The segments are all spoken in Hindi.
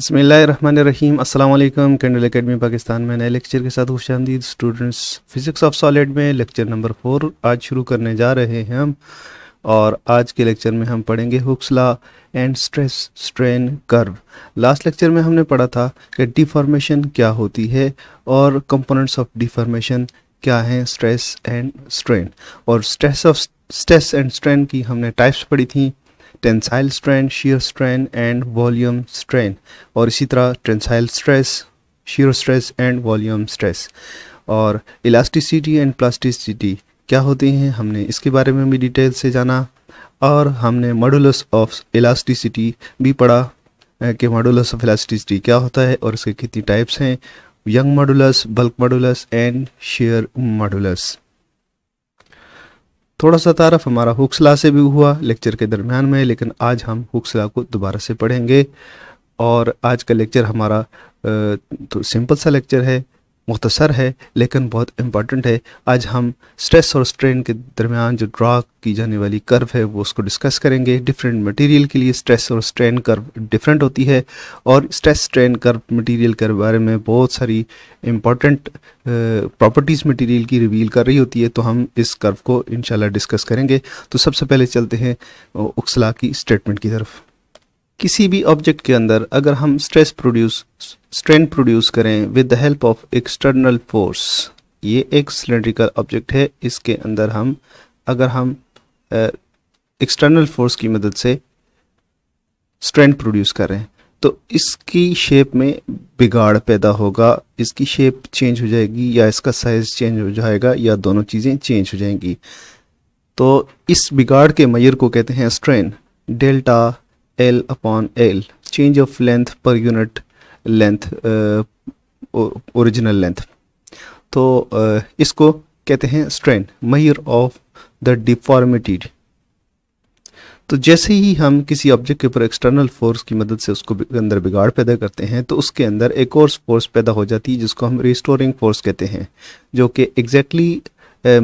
बसमीम अल्लाम कैंडल अकेडमी पाकिस्तान में नए लेक्चर के साथ खुशा स्टूडेंट्स फिज़िक्स ऑफ सॉलिड में लेक्चर नंबर फोर आज शुरू करने जा रहे हैं हम और आज के लेक्चर में हम पढ़ेंगे Hooke's law and stress strain curve last lecture में हमने पढ़ा था कि डिफॉर्मेशन क्या होती है और कंपोनेंट्स ऑफ डिफॉर्मेशन क्या हैं स्ट्रेस एंड स्ट्रेन और stress of stress and strain की हमने टाइप्स पढ़ी थी tensile strain shear strain and volume strain और इसी तरह tensile stress shear stress and volume stress और इलास्टिसिटी एंड प्लास्टिसिटी क्या होती हैं हमने इसके बारे में भी डिटेल से जाना और हमने मॉडुलस ऑफ इलास्टिसिटी भी पढ़ा कि मॉडुलस ऑफ इलास्टिसिटी क्या होता है और इसके कितनी टाइप्स हैं Young modulus bulk modulus and shear modulus थोड़ा सा तारफ हमारा हुक्सला से भी हुआ लेक्चर के दरमियान में लेकिन आज हम हुक्सला को दोबारा से पढ़ेंगे और आज का लेक्चर हमारा तो सिंपल सा लेक्चर है मुख्तसर है लेकिन बहुत इम्पॉर्टेंट है आज हम स्ट्रेस और स्ट्रेन के दरमियान जो ड्रा की जाने वाली कर्व है वो उसको डिस्कस करेंगे डिफरेंट मटेरियल के लिए स्ट्रेस और स्ट्रेन कर्व डिफरेंट होती है और स्ट्रेस स्ट्रेन कर्व मटेरियल के बारे में बहुत सारी इम्पॉर्टेंट प्रॉपर्टीज़ मटेरियल की रिवील कर रही होती है तो हम इस कर्व को इनशाला डिस्कस करेंगे तो सबसे पहले चलते हैं उक्सला की स्टेटमेंट की तरफ किसी भी ऑब्जेक्ट के अंदर अगर हम स्ट्रेस प्रोड्यूस स्ट्रेन प्रोड्यूस करें with the help of external force ये एक सिलेंड्रिकल ऑब्जेक्ट है इसके अंदर हम अगर हम एक्सटर्नल फोर्स की मदद से स्ट्रेंथ प्रोड्यूस कर रहे हैं तो इसकी शेप में बिगाड़ पैदा होगा इसकी शेप चेंज हो जाएगी या इसका साइज चेंज हो जाएगा या दोनों चीज़ें चेंज हो जाएंगी तो इस बिगाड़ के मयर को कहते हैं strain delta L upon L change of length per unit length original length तो uh, इसको कहते हैं strain measure of the deformity तो जैसे ही हम किसी ऑब्जेक्ट के ऊपर एक्सटर्नल फोर्स की मदद से उसको अंदर बिगाड़ पैदा करते हैं तो उसके अंदर एक और फोर्स पैदा हो जाती है जिसको हम रिस्टोरिंग फोर्स कहते हैं जो कि एग्जैक्टली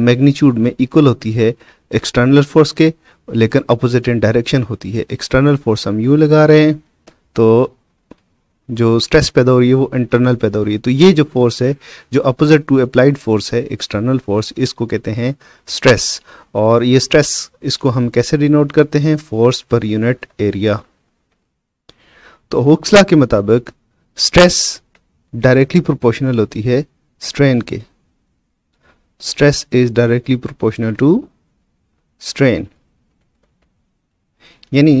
मैग्नीट्यूड uh, में इक्वल होती है एक्सटर्नल फोर्स के लेकिन अपोजिट इन डायरेक्शन होती है एक्सटर्नल फोर्स हम यू लगा रहे हैं तो जो स्ट्रेस पैदा हो रही है वो इंटरनल पैदा हो रही है तो ये जो फोर्स है जो अपोजिट टू अप्लाइड फोर्स है एक्सटर्नल फोर्स इसको कहते हैं स्ट्रेस और ये स्ट्रेस इसको हम कैसे डिनोट करते हैं फोर्स पर यूनिट एरिया तो हुक्सला के मुताबिक स्ट्रेस डायरेक्टली प्रोपोर्शनल होती है स्ट्रेन के stress is directly proportional to strain यानी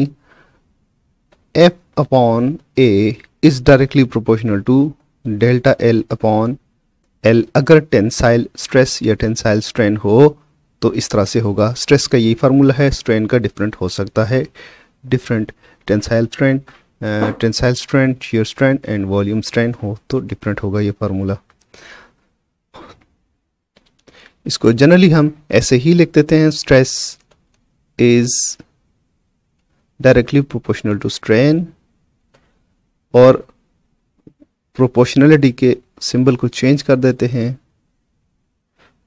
F upon A is directly proportional to delta L upon L अगर टेंसाइल स्ट्रेस या टेंसाइल स्ट्रेन हो तो इस तरह से होगा स्ट्रेस का यही फार्मूला है स्ट्रेन का डिफरेंट हो सकता है different tensile strain tensile strain shear strain and volume strain हो तो डिफरेंट होगा ये फार्मूला इसको जनरली हम ऐसे ही लिख देते हैं stress is directly proportional to strain और प्रोपोर्शनलिटी के सिंबल को चेंज कर देते हैं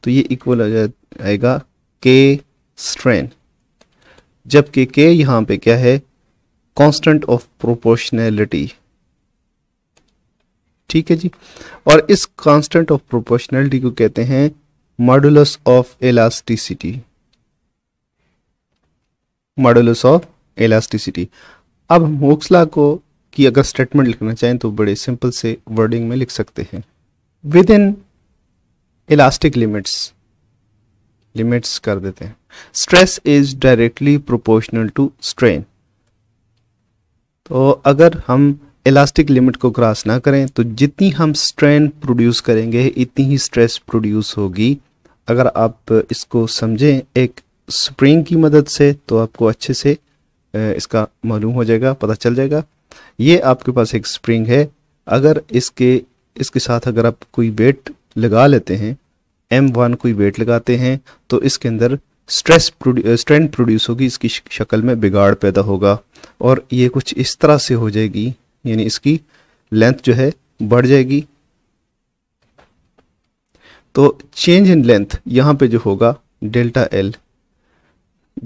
तो ये इक्वल आ जाएगा के स्ट्रेन जबकि के यहां पे क्या है कांस्टेंट ऑफ प्रोपोर्शनैलिटी ठीक है जी और इस कांस्टेंट ऑफ प्रोपोर्शनैलिटी को कहते हैं modulus of elasticity modulus of elasticity अब हम होक्सला को की अगर स्टेटमेंट लिखना चाहें तो बड़े सिंपल से वर्डिंग में लिख सकते हैं within elastic limits limits कर देते हैं stress is directly proportional to strain तो अगर हम इलास्टिक लिमिट को क्रॉस ना करें तो जितनी हम स्ट्रेन प्रोड्यूस करेंगे इतनी ही स्ट्रेस प्रोड्यूस होगी अगर आप इसको समझें एक स्प्रिंग की मदद से तो आपको अच्छे से इसका मालूम हो जाएगा पता चल जाएगा ये आपके पास एक स्प्रिंग है अगर इसके इसके साथ अगर आप कोई वेट लगा लेते हैं एम वन कोई वेट लगाते हैं तो इसके अंदर स्ट्रेस स्ट्रेंथ प्रोड्यूस होगी इसकी शक्ल में बिगाड़ पैदा होगा और ये कुछ इस तरह से हो जाएगी यानी इसकी लेंथ जो है बढ़ जाएगी तो चेंज इन लेंथ यहाँ पे जो होगा डेल्टा एल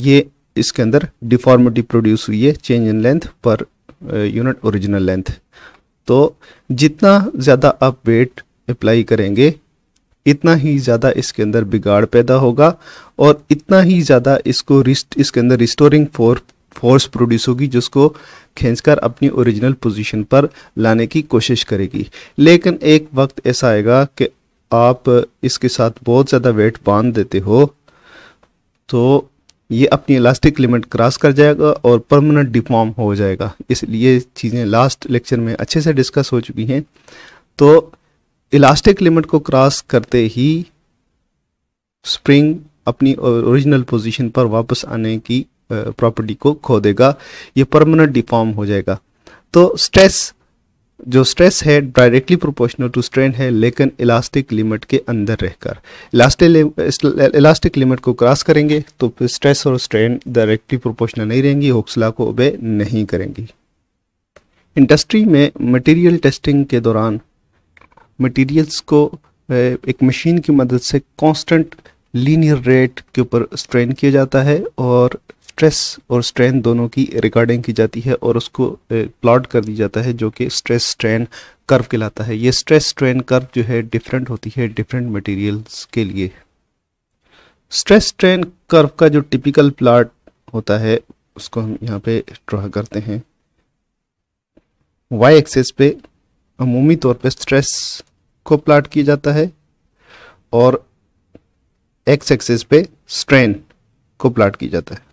ये इसके अंदर डिफॉर्मिटी प्रोड्यूस हुई है change in length per unit original length तो जितना ज़्यादा आप वेट अप्लाई करेंगे इतना ही ज़्यादा इसके अंदर बिगाड़ पैदा होगा और इतना ही ज़्यादा इसको रिस्ट इसके अंदर रिस्टोरिंग फोर फोर्स प्रोड्यूस होगी जिसको खींचकर अपनी ओरिजिनल पोजीशन पर लाने की कोशिश करेगी लेकिन एक वक्त ऐसा आएगा कि आप इसके साथ बहुत ज़्यादा वेट बांध देते हो तो ये अपनी इलास्टिक लिमिट क्रॉस कर जाएगा और परमानेंट डिफॉर्म हो जाएगा इसलिए चीज़ें लास्ट लेक्चर में अच्छे से डिस्कस हो चुकी हैं तो इलास्टिक लिमिट को क्रॉस करते ही स्प्रिंग अपनी ओरिजिनल पोजीशन पर वापस आने की प्रॉपर्टी को खो देगा ये परमानेंट डिफॉर्म हो जाएगा तो स्ट्रेस जो स्ट्रेस है डायरेक्टली प्रोपोर्शनल टू स्ट्रेन है लेकिन इलास्टिक लिमिट के अंदर रहकर इलास्टिक इलास्टिक लिमिट को क्रॉस करेंगे तो फिर स्ट्रेस और स्ट्रेन डायरेक्टली प्रोपोर्शनल नहीं रहेंगी हौसला को ओबे नहीं करेंगी इंडस्ट्री में मटेरियल टेस्टिंग के दौरान मटेरियल्स को एक मशीन की मदद से कांस्टेंट लीनियर रेट के ऊपर स्ट्रेन किया जाता है और स्ट्रेस और स्ट्रेन दोनों की रिकॉर्डिंग की जाती है और उसको प्लॉट कर दी जाता है जो कि स्ट्रेस स्ट्रेन कर्व कहलाता है ये स्ट्रेस स्ट्रेन कर्व जो है डिफरेंट होती है डिफरेंट मटेरियल्स के लिए स्ट्रेस स्ट्रेन कर्व का जो टिपिकल प्लॉट होता है उसको हम यहाँ पे ड्रा करते हैं वाई एक्सेस पे अमूमी तौर पे स्ट्रेस को प्लाट किया जाता है और एक्स एक्सेस पे स्ट्रेन को प्लाट किया जाता है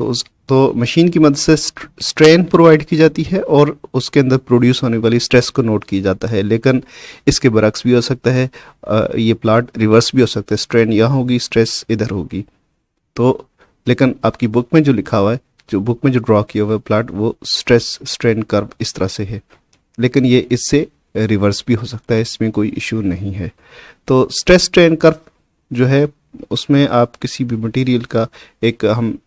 तो उस तो मशीन की मदद से स्ट्रेन प्रोवाइड की जाती है और उसके अंदर प्रोड्यूस होने वाली स्ट्रेस को नोट किया जाता है लेकिन इसके बरक्स भी हो सकता है ये प्लाट रिवर्स भी हो सकता है स्ट्रेन यहाँ होगी स्ट्रेस इधर होगी तो लेकिन आपकी बुक में जो लिखा हुआ है जो बुक में जो ड्रॉ किया हुआ है प्लाट वो स्ट्रेस स्ट्रेन कर्व इस तरह से है लेकिन ये इससे रिवर्स भी हो सकता है इसमें कोई इशू नहीं है तो स्ट्रेस स्ट्रेन कर्व जो है उसमें आप किसी भी मटेरियल का एक हम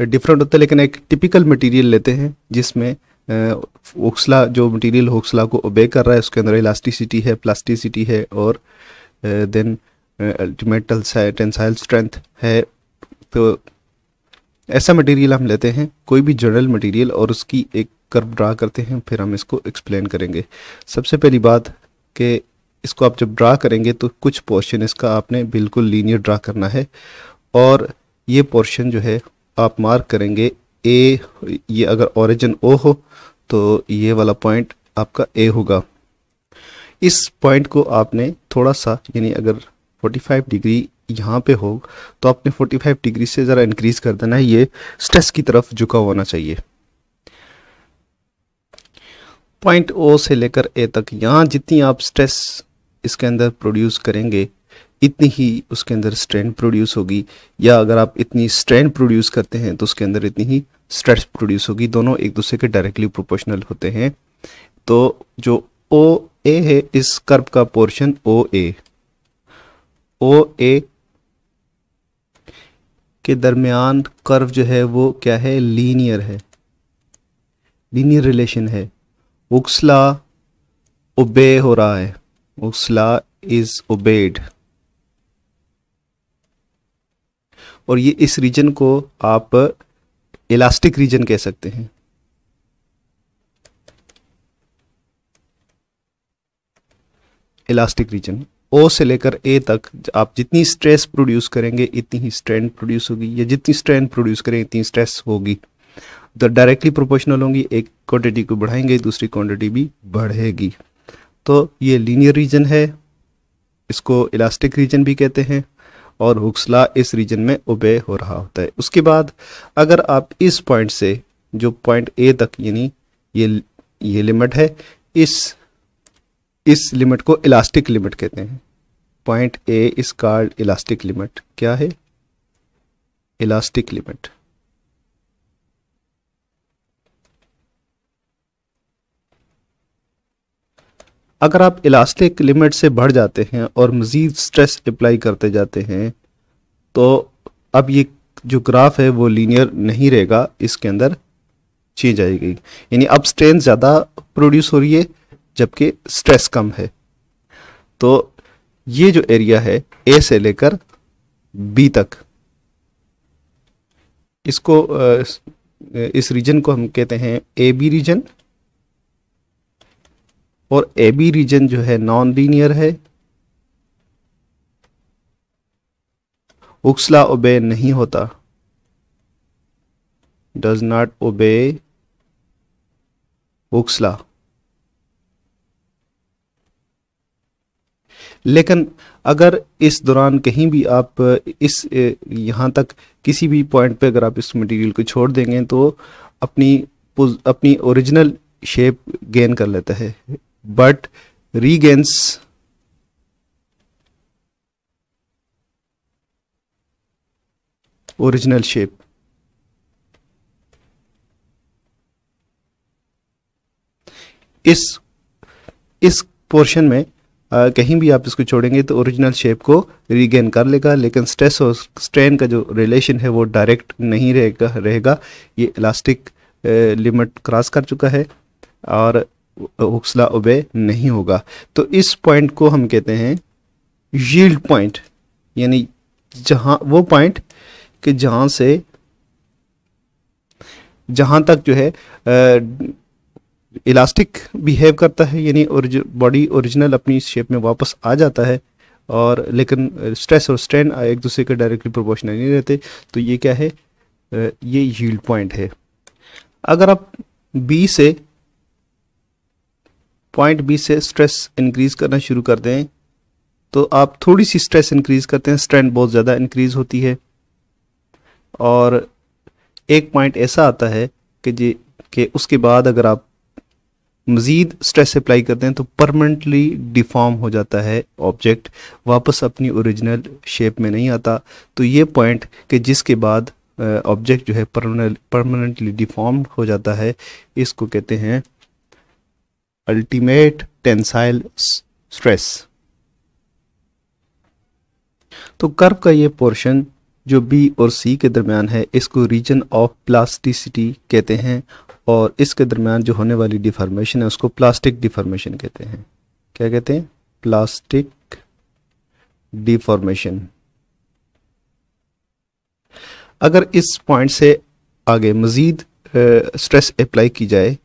डिफरेंट होता है लेकिन एक टिपिकल मटेरियल लेते हैं जिसमें ओक्सला जो मटेरियल ओक्सला को ओबे कर रहा है उसके अंदर इलास्टिसिटी है प्लास्टिसिटी है और देन अल्टीमेट टेंसाइल स्ट्रेंथ है तो ऐसा मटेरियल हम लेते हैं कोई भी जनरल मटेरियल और उसकी एक कर्व ड्रा करते हैं फिर हम इसको एक्सप्लेन करेंगे सबसे पहली बात कि इसको आप जब ड्रा करेंगे तो कुछ पोर्शन इसका आपने बिल्कुल लीनियर ड्रा करना है और ये पोर्शन जो है आप मार्क करेंगे ए ये अगर ओरिजिन ओ हो तो ये वाला पॉइंट आपका ए होगा इस पॉइंट को आपने थोड़ा सा यानी अगर 45 डिग्री यहाँ पे हो तो आपने 45 डिग्री से ज़रा इंक्रीज कर देना है ये स्ट्रेस की तरफ झुका होना चाहिए पॉइंट ओ से लेकर ए तक यहाँ जितनी आप स्ट्रेस इसके अंदर प्रोड्यूस करेंगे इतनी ही उसके अंदर स्ट्रेंथ प्रोड्यूस होगी या अगर आप इतनी स्ट्रेंथ प्रोड्यूस करते हैं तो उसके अंदर इतनी ही स्ट्रेस प्रोड्यूस होगी दोनों एक दूसरे के डायरेक्टली प्रोपोर्शनल होते हैं तो जो ओ ए है इस कर्व का पोर्शन ओ ए ओ ए के दरमियान कर्व जो है वो क्या है लीनियर है लीनियर रिलेशन है उक्सला ओबे हो रहा है उक्सला इज ओबेड और ये इस रीजन को आप इलास्टिक रीजन कह सकते हैं इलास्टिक रीजन ओ से लेकर ए तक आप जितनी स्ट्रेस प्रोड्यूस करेंगे इतनी ही स्ट्रेंथ प्रोड्यूस होगी या जितनी स्ट्रेंथ प्रोड्यूस करेंगे इतनी स्ट्रेस होगी तो डायरेक्टली प्रोपोर्शनल होंगी एक क्वांटिटी को बढ़ाएंगे दूसरी क्वांटिटी भी बढ़ेगी तो ये लीनियर रीजन है इसको इलास्टिक रीजन भी कहते हैं और हुक्सला इस रीजन में उबे हो रहा होता है उसके बाद अगर आप इस पॉइंट से जो पॉइंट ए तक यानी ये ये लिमिट है इस इस लिमिट को इलास्टिक लिमिट कहते हैं पॉइंट ए इस कार्ड इलास्टिक लिमिट क्या है इलास्टिक लिमिट अगर आप इलास्टिक लिमिट से बढ़ जाते हैं और मज़ीद स्ट्रेस अप्लाई करते जाते हैं तो अब ये जो ग्राफ है वो लीनियर नहीं रहेगा इसके अंदर चेंज आएगी यानी अब स्ट्रेंथ ज़्यादा प्रोड्यूस हो रही है जबकि स्ट्रेस कम है तो ये जो एरिया है ए से लेकर बी तक इसको इस रीजन को हम कहते हैं ए बी रीजन और ए बी रीजन जो है नॉन लीनियर है उक्सला ओबे नहीं होता डज नॉट ओबे उक्सला लेकिन अगर इस दौरान कहीं भी आप इस यहाँ तक किसी भी पॉइंट पे अगर आप इस मटेरियल को छोड़ देंगे तो अपनी अपनी ओरिजिनल शेप गेन कर लेता है but regains original shape. इस इस पोर्शन में आ, कहीं भी आप इसको छोड़ेंगे तो ओरिजिनल शेप को रीगेन कर लेगा लेकिन स्ट्रेस और स्ट्रेन का जो रिलेशन है वो डायरेक्ट नहीं रहेगा रहेगा ये इलास्टिक लिमिट क्रॉस कर चुका है और हौसला उबे नहीं होगा तो इस पॉइंट को हम कहते हैं यील्ड पॉइंट यानी जहां वो पॉइंट कि जहां से जहां तक जो है इलास्टिक बिहेव करता है यानी बॉडी ओरिजिनल अपनी शेप में वापस आ जाता है और लेकिन स्ट्रेस और स्ट्रेन एक दूसरे के डायरेक्टली प्रोपोर्शनल नहीं रहते तो ये क्या है ये यील्ड पॉइंट है अगर आप बी से पॉइंट बी से स्ट्रेस इंक्रीज़ करना शुरू कर दें तो आप थोड़ी सी स्ट्रेस इंक्रीज़ करते हैं स्ट्रेंथ बहुत ज़्यादा इंक्रीज़ होती है और एक पॉइंट ऐसा आता है कि जी कि उसके बाद अगर आप मज़ीद स्ट्रेस अप्लाई करते हैं तो परमानेंटली डिफॉर्म हो जाता है ऑब्जेक्ट वापस अपनी ओरिजिनल शेप में नहीं आता तो ये पॉइंट कि जिसके बाद ऑब्जेक्ट जो है परमानेंटली डिफॉर्म हो जाता है इसको कहते हैं अल्टीमेट टेंसाइल स्ट्रेस तो कर्व का ये पोर्शन जो बी और सी के दरमियान है इसको रीजन ऑफ प्लास्टिसिटी कहते हैं और इसके दरमियान जो होने वाली डिफॉर्मेशन है उसको प्लास्टिक डिफॉर्मेशन कहते हैं क्या कहते हैं प्लास्टिक डिफॉर्मेशन अगर इस पॉइंट से आगे मज़ीद स्ट्रेस अप्लाई की जाए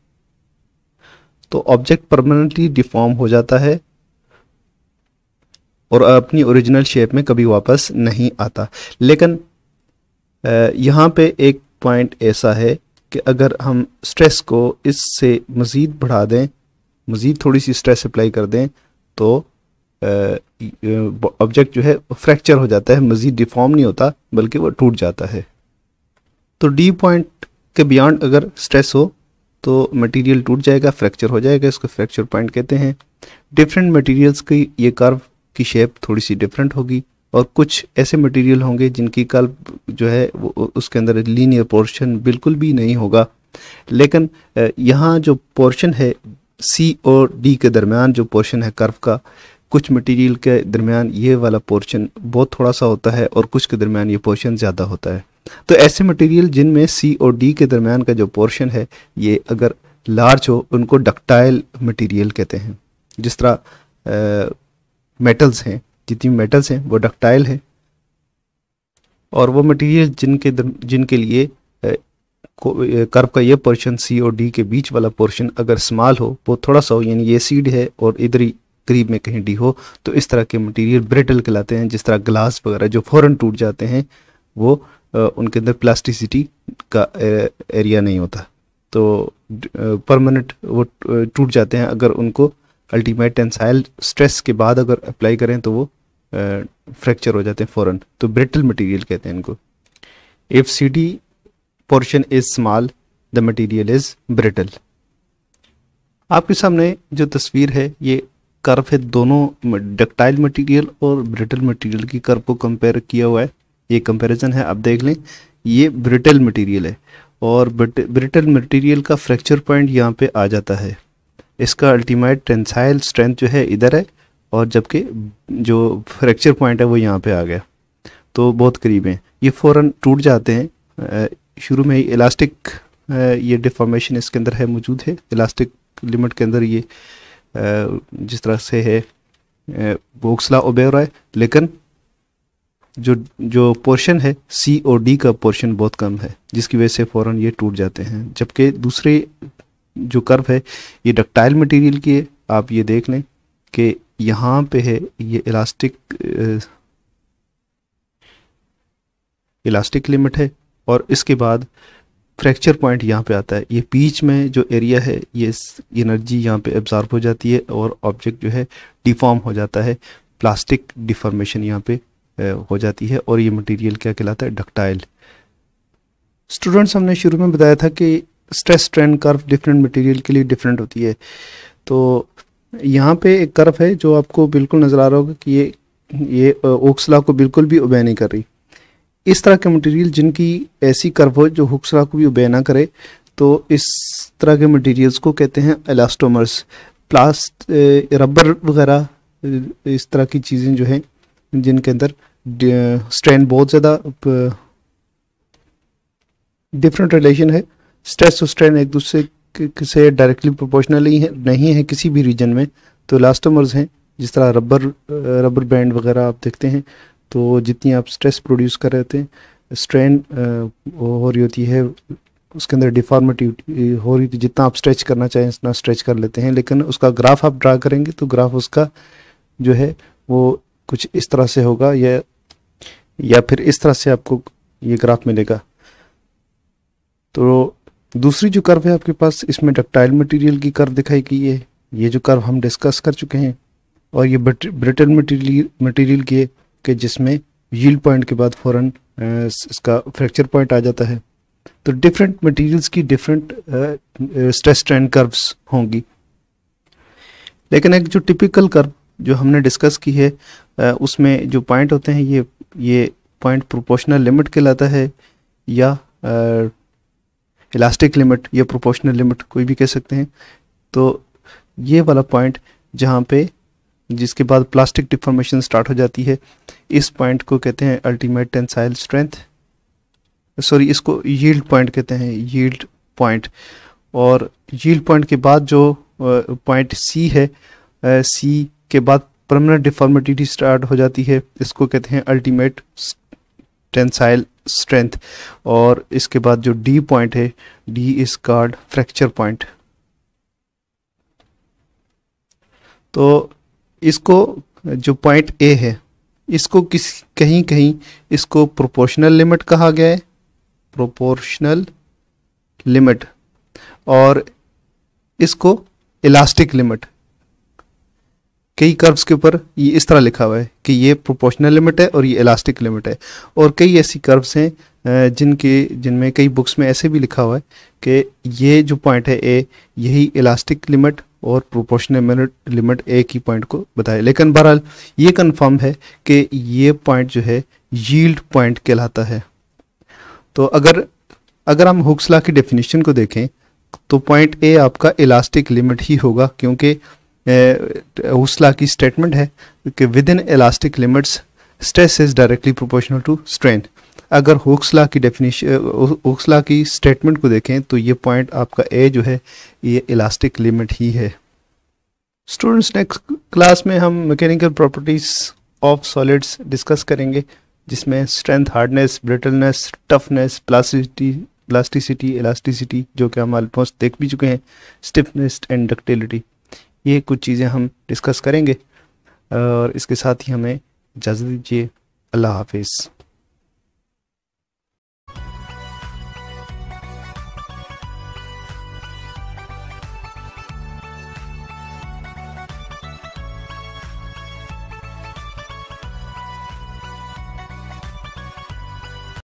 तो ऑब्जेक्ट परमानेंटली डिफॉर्म हो जाता है और अपनी ओरिजिनल शेप में कभी वापस नहीं आता लेकिन यहाँ पे एक पॉइंट ऐसा है कि अगर हम स्ट्रेस को इससे मज़ीद बढ़ा दें मज़ीद थोड़ी सी स्ट्रेस अप्लाई कर दें तो ऑब्जेक्ट जो है फ्रैक्चर हो जाता है मज़ीद डिफॉर्म नहीं होता बल्कि वो टूट जाता है तो डी पॉइंट के बियॉन्ड अगर स्ट्रेस हो तो मटेरियल टूट जाएगा फ्रैक्चर हो जाएगा इसको फ्रैक्चर पॉइंट कहते हैं डिफरेंट मटेरियल्स की ये कर्व की शेप थोड़ी सी डिफरेंट होगी और कुछ ऐसे मटेरियल होंगे जिनकी कर्व जो है वो उसके अंदर लीनियर पोर्शन बिल्कुल भी नहीं होगा लेकिन यहाँ जो पोर्शन है सी और डी के दरमियान जो पोर्शन है कर्व का कुछ मटेरियल के दरमियान ये वाला पोर्शन बहुत थोड़ा सा होता है और कुछ के दरमियान ये पोर्शन ज़्यादा होता है तो ऐसे मटेरियल जिनमें सी और डी के दरमियान का जो पोर्शन है ये अगर लार्ज हो उनको डक्टाइल मटेरियल कहते हैं जिस तरह मेटल्स हैं जितनी मेटल्स हैं वो डक्टाइल है और वो मटेरियल जिनके जिनके लिए कर्व का ये पोर्शन सी और डी के बीच वाला पोर्शन अगर स्मॉल हो वो थोड़ा सा हो यानी ये सीड है और इधर ही करीब में कहीं डी हो तो इस तरह के मटेरियल ब्रिटल कहलाते हैं जिस तरह ग्लास वगैरह जो फ़ौरन टूट जाते हैं वो उनके अंदर प्लास्टिसिटी का एरिया नहीं होता तो परमानेंट वो टूट जाते हैं अगर उनको अल्टीमेट टेंसाइल स्ट्रेस के बाद अगर अप्लाई करें तो वो फ्रैक्चर हो जाते हैं फ़ौरन तो ब्रिटल मटेरियल कहते हैं इनको if C D portion is small the material is brittle आपके सामने जो तस्वीर है ये कर्व है दोनों डक्टाइल मटेरियल और ब्रिटल मटेरियल की कर्व को कंपेयर किया हुआ है ये कंपैरिजन है आप देख लें ये ब्रिटल मटेरियल है और ब्रिटल मटेरियल का फ्रैक्चर पॉइंट यहाँ पे आ जाता है इसका अल्टीमेट टेंसाइल स्ट्रेंथ जो है इधर है और जबकि जो फ्रैक्चर पॉइंट है वो यहाँ पे आ गया तो बहुत करीब हैं ये फ़ौर टूट जाते हैं शुरू में ही इलास्टिक ये डिफॉर्मेशन इसके अंदर है मौजूद है इलास्टिक लिमिट के अंदर ये जिस तरह से है बोक्सला उबेर है लेकिन जो जो पोर्शन है सी और डी का पोर्शन बहुत कम है जिसकी वजह से फ़ौरन ये टूट जाते हैं जबकि दूसरे जो कर्व है ये डक्टाइल मटेरियल की है आप ये देख लें कि यहाँ पे है ये इलास्टिक इलास्टिक लिमिट है और इसके बाद फ्रैक्चर पॉइंट यहाँ पे आता है ये पीच में जो एरिया है ये एनर्जी यहाँ पे एब्जॉर्ब हो जाती है और ऑब्जेक्ट जो है डिफॉर्म हो जाता है प्लास्टिक डिफॉर्मेशन यहाँ पे हो जाती है और ये मटेरियल क्या कहलाता है डक्टाइल स्टूडेंट्स हमने शुरू में बताया था कि stress strain curve different material के लिए डिफरेंट होती है तो यहाँ पे एक कर्व है जो आपको बिल्कुल नज़र आ रहा होगा कि ये ये ओक्सला को बिल्कुल भी उबे नहीं कर रही इस तरह के मटेरियल जिनकी ऐसी कर्व हो जो हुक्सला को भी उबे ना करे तो इस तरह के मटेरियल्स को कहते हैं एलास्टोमर्स प्लास्ट रबर वगैरह इस तरह की चीज़ें जो हैं जिनके अंदर स्ट्रेन बहुत ज़्यादा डिफरेंट रिलेशन है स्ट्रेस और स्ट्रेन एक दूसरे से डायरेक्टली ही है नहीं है किसी भी रीजन में तो इलास्टोमर्स हैं जिस तरह रबर रबर बैंड वगैरह आप देखते हैं तो जितनी आप स्ट्रेस प्रोड्यूस कर रहे थे स्ट्रेन हो रही होती है उसके अंदर डिफॉर्मेटिव हो रही थी है जितना आप स्ट्रेच करना चाहें उतना स्ट्रेच कर लेते हैं लेकिन उसका ग्राफ आप ड्रा करेंगे तो ग्राफ उसका जो है वो कुछ इस तरह से होगा या या फिर इस तरह से आपको ये ग्राफ मिलेगा तो दूसरी जो कर्व है आपके पास इसमें डक्टाइल मटेरियल की कर्व दिखाई गई है ये जो कर्व हम डिस्कस कर चुके हैं और ये ब्रिटेन मटेरियल मटेरियल की है कि जिसमें यील पॉइंट के बाद फ़ौरन इसका फ्रैक्चर पॉइंट आ जाता है तो डिफरेंट मटेरियल्स की डिफरेंट स्ट्रेस ट्रेंड कर्व्स होंगी लेकिन एक जो टिपिकल कर्व जो हमने डिस्कस की है उसमें जो पॉइंट होते हैं ये ये पॉइंट प्रोपोर्शनल लिमिट कहलाता है या इलास्टिक लिमिट या प्रोपोर्शनल लिमिट कोई भी कह सकते हैं तो ये वाला पॉइंट जहाँ पे जिसके बाद प्लास्टिक डिफॉर्मेशन स्टार्ट हो जाती है इस पॉइंट को कहते हैं अल्टीमेट टेंसाइल स्ट्रेंथ सॉरी इसको यील्ड पॉइंट कहते हैं यील्ड पॉइंट और यील्ड पॉइंट के बाद जो पॉइंट सी है सी के बाद परमानेंट डिफॉर्मिटी स्टार्ट हो जाती है इसको कहते हैं अल्टीमेट टेंसाइल स्ट्रेंथ और इसके बाद जो डी पॉइंट है D is called fracture point तो इसको जो पॉइंट ए है इसको किस कहीं कहीं इसको प्रोपोर्शनल लिमिट कहा गया है प्रोपोर्शनल लिमिट और इसको इलास्टिक लिमिट कई कर्व्स के ऊपर ये इस तरह लिखा हुआ है कि ये प्रोपोर्शनल लिमिट है और ये इलास्टिक लिमिट है और कई ऐसी कर्व्स हैं जिनके जिनमें कई बुक्स में ऐसे भी लिखा हुआ है कि ये जो पॉइंट है ए यही इलास्टिक लिमिट और प्रोपोर्शनल लिमिट लिमिट ए की पॉइंट को बताए लेकिन बहरहाल ये कन्फर्म है कि ये पॉइंट जो है यील्ड पॉइंट कहलाता है तो अगर अगर हम हुक्सला की डेफिनेशन को देखें तो पॉइंट ए आपका इलास्टिक लिमिट ही होगा क्योंकि हौसला की स्टेटमेंट है कि within elastic limits stress is directly proportional to strength अगर हौसला की डेफिनेशन हौसला की स्टेटमेंट को देखें तो ये पॉइंट आपका ए जो है ये इलास्टिक लिमिट ही है स्टूडेंट्स नेक्स्ट क्लास में हम mechanical properties of solids discuss करेंगे जिसमें strength hardness brittleness toughness plasticity plasticity elasticity जो कि हम ऑलमोस्ट देख भी चुके हैं स्टिफनेस एंड डक्टिलिटी ये कुछ चीज़ें हम डिस्कस करेंगे और इसके साथ ही हमें इजाज़त दीजिए अल्लाह हाफिज़